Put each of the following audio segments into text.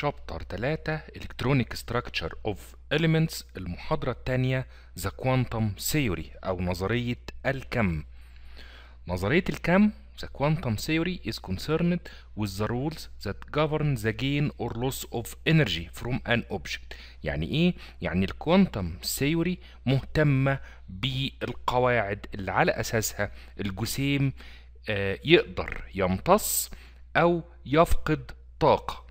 شابتر 3 Electronic Structure of Elements المحاضرة الثانية The Quantum Theory أو نظرية الكم نظرية الكم The Quantum Theory is concerned with the rules that govern the gain or loss of energy from an object يعني إيه؟ يعني الكوانتم Theory مهتمة بالقواعد اللي على أساسها الجسيم آه يقدر يمتص أو يفقد طاقة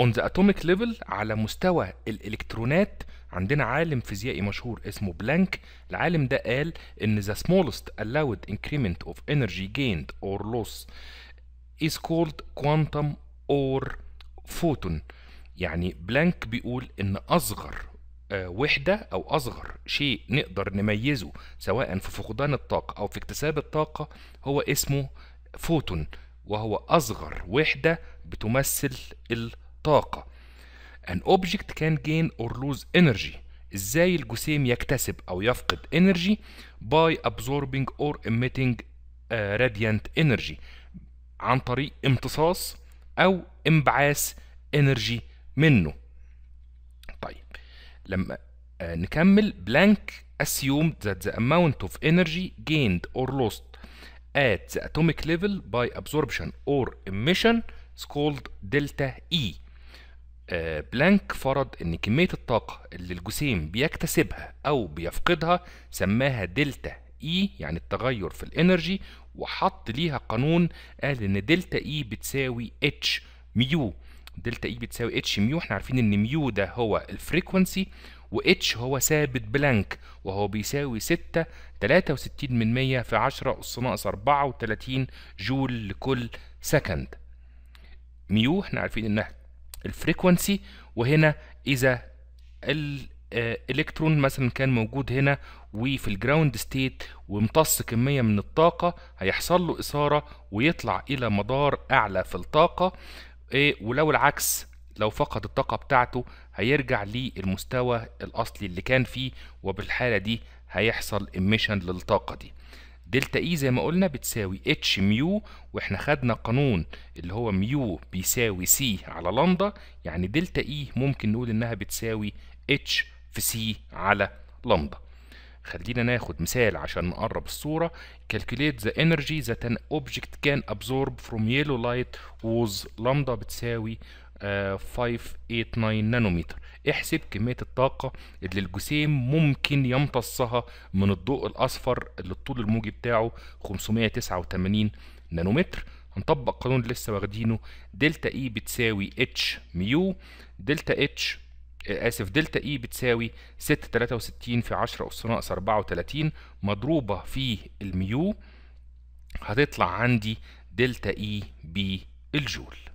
اون ذا اتوميك ليفل على مستوى الالكترونات عندنا عالم فيزيائي مشهور اسمه بلانك العالم ده قال ان the smallest allowed increment of energy gained or loss is called quantum or photon يعني بلانك بيقول ان اصغر آه، وحدة أو أصغر شيء نقدر نميزه سواء في فقدان الطاقة أو في اكتساب الطاقة هو اسمه فوتون وهو أصغر وحدة بتمثل الطاقة طاقة an object can gain or lose energy ازاي الجسيم يكتسب او يفقد energy by absorbing or emitting uh, radiant energy عن طريق امتصاص او انبعاث energy منه طيب لما uh, نكمل blank assumed that the amount of energy gained or lost at the atomic level by absorption or emission is called delta E آه، بلانك فرض ان كميه الطاقه اللي الجسيم بيكتسبها او بيفقدها سماها دلتا اي e، يعني التغير في الانرجي وحط ليها قانون قال ان دلتا اي e بتساوي اتش ميو دلتا اي e بتساوي اتش ميو احنا عارفين ان ميو ده هو الفريكونسي واتش هو ثابت بلانك وهو بيساوي 6 63 من 100 في 10 اس ناقص 34 جول لكل سكند ميو احنا عارفين انها الفريكونسي وهنا اذا آه، الالكترون مثلا كان موجود هنا وفي الجراوند ستيت وامتص كميه من الطاقه هيحصل له اثاره ويطلع الى مدار اعلى في الطاقه إيه ولو العكس لو فقد الطاقة بتاعته هيرجع للمستوى الأصلي اللي كان فيه وبالحالة دي هيحصل إميشن للطاقة دي دلتا اي e زي ما قلنا بتساوي اتش ميو واحنا خدنا قانون اللي هو ميو بيساوي سي على لندا يعني دلتا اي e ممكن نقول انها بتساوي اتش في سي على لندا خلينا ناخد مثال عشان نقرب الصورة calculate the energy that an object can absorb from yellow light was lambda بتساوي 589 آه، نانومتر احسب كمية الطاقة اللي الجسيم ممكن يمتصها من الضوء الأصفر اللي الطول الموجي بتاعه 589 نانومتر هنطبق قانون لسه واخدينه دلتا اي e بتساوي اتش ميو دلتا اتش آه، اسف دلتا اي e بتساوي 663 في 10 اس ناقص 34 مضروبه في الميو هتطلع عندي دلتا اي e بالجول